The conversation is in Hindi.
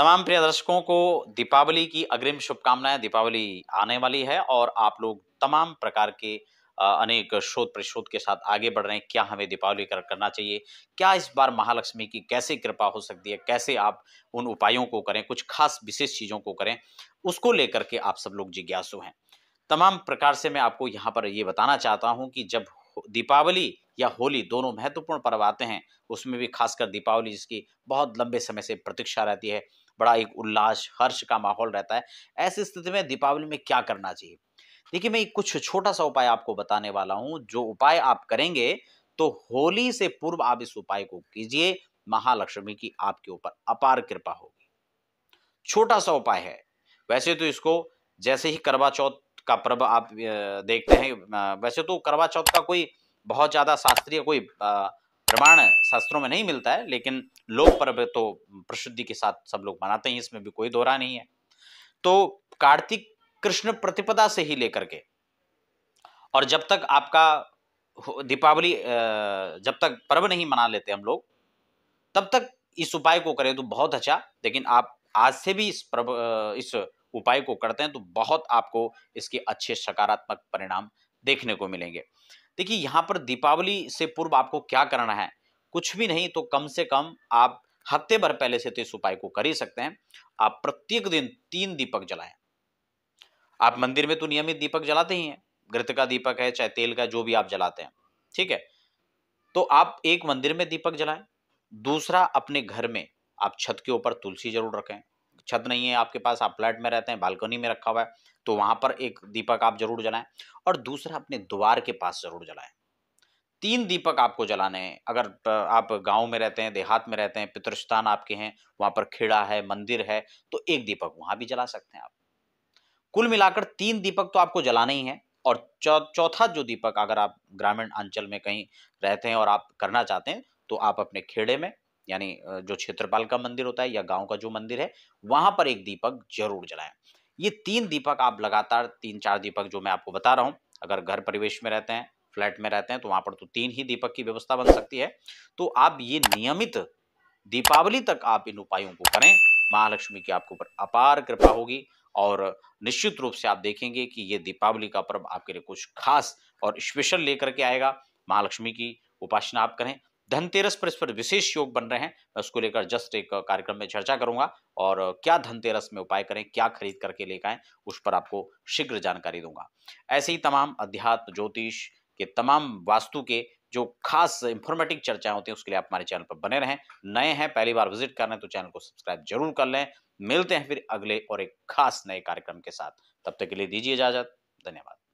तमाम प्रिय दर्शकों को दीपावली की अग्रिम शुभकामनाएं दीपावली आने वाली है और आप लोग तमाम प्रकार के अनेक शोध परिशोध के साथ आगे बढ़ रहे हैं क्या हमें दीपावली कर करना चाहिए क्या इस बार महालक्ष्मी की कैसे कृपा हो सकती है कैसे आप उन उपायों को करें कुछ खास विशेष चीज़ों को करें उसको लेकर के आप सब लोग जिज्ञासु हैं तमाम प्रकार से मैं आपको यहाँ पर ये बताना चाहता हूँ कि जब दीपावली या होली दोनों महत्वपूर्ण पर्व आते हैं उसमें भी खासकर दीपावली जिसकी बहुत लंबे समय से प्रतीक्षा रहती है बड़ा एक उल्लास हर्ष का माहौल रहता है ऐसी स्थिति में दीपावली में क्या करना चाहिए देखिए मैं कुछ छोटा सा उपाय आपको बताने वाला हूँ जो उपाय आप करेंगे तो होली से पूर्व आप इस उपाय को कीजिए महालक्ष्मी की आपके ऊपर अपार कृपा होगी छोटा सा उपाय है वैसे तो इसको जैसे ही करवा चौथ का पर्व आप देखते हैं वैसे तो करवा चौथ का कोई बहुत ज़्यादा शास्त्रीय कोई प्रमाण शास्त्रों में नहीं मिलता है लेकिन लोक पर्व तो प्रसिद्धि के साथ सब लोग मनाते हैं इसमें भी कोई दोहरा नहीं है तो कार्तिक कृष्ण प्रतिपदा से ही लेकर के और जब तक आपका दीपावली जब तक पर्व नहीं मना लेते हम लोग तब तक इस उपाय को करें तो बहुत अच्छा लेकिन आप आज से भी इस पर्व इस उपाय को करते हैं तो बहुत आपको इसके अच्छे सकारात्मक परिणाम देखने को मिलेंगे देखिए यहाँ पर दीपावली से पूर्व आपको क्या करना है कुछ भी नहीं तो कम से कम आप हफ्ते भर पहले से तो इस उपाय को कर ही सकते हैं आप प्रत्येक दिन तीन दीपक जलाएं आप मंदिर में तो नियमित दीपक जलाते ही हैं घृत का दीपक है चाहे तेल का जो भी आप जलाते हैं ठीक है तो आप एक मंदिर में दीपक जलाएं दूसरा अपने घर में आप छत के ऊपर तुलसी जरूर रखें छत नहीं है आपके पास आप फ्लैट में रहते हैं बालकनी में रखा हुआ है तो वहाँ पर एक दीपक आप जरूर जलाएं और दूसरा अपने द्वार के पास जरूर जलाएं तीन दीपक आपको जलाने हैं अगर आप गांव में रहते हैं देहात में रहते हैं पितृस्थान आपके हैं वहाँ पर खेड़ा है मंदिर है तो एक दीपक वहाँ भी जला सकते हैं आप कुल मिलाकर तीन दीपक तो आपको जलाना ही है और चौथा जो दीपक अगर आप ग्रामीण अंचल में कहीं रहते हैं और आप करना चाहते हैं तो आप अपने खेड़े में यानी जो क्षेत्रपाल का मंदिर होता है या गांव का जो मंदिर है वहां पर एक दीपक जरूर जलाएं ये तीन दीपक आप लगातार तीन चार दीपक जो मैं आपको बता रहा हूं अगर घर परिवेश में रहते हैं फ्लैट में रहते हैं तो वहां पर तो तीन ही दीपक की व्यवस्था बन सकती है तो आप ये नियमित दीपावली तक आप इन उपायों को करें महालक्ष्मी की आपके ऊपर अपार कृपा होगी और निश्चित रूप से आप देखेंगे कि ये दीपावली का पर्व आपके लिए कुछ खास और स्पेशल लेकर के आएगा महालक्ष्मी की उपासना आप करें धनतेरस पर इस पर विशेष योग बन रहे हैं मैं उसको लेकर जस्ट एक कार्यक्रम में चर्चा करूंगा और क्या धनतेरस में उपाय करें क्या खरीद करके लेकर आए उस पर आपको शीघ्र जानकारी दूंगा ऐसे ही तमाम अध्यात्म ज्योतिष के तमाम वास्तु के जो खास इंफॉर्मेटिव चर्चाएं होती हैं उसके लिए आप हमारे चैनल पर बने रहें नए हैं पहली बार विजिट कर रहे हैं तो चैनल को सब्सक्राइब जरूर कर लें मिलते हैं फिर अगले और एक खास नए कार्यक्रम के साथ तब तक के लिए दीजिए इजाजत धन्यवाद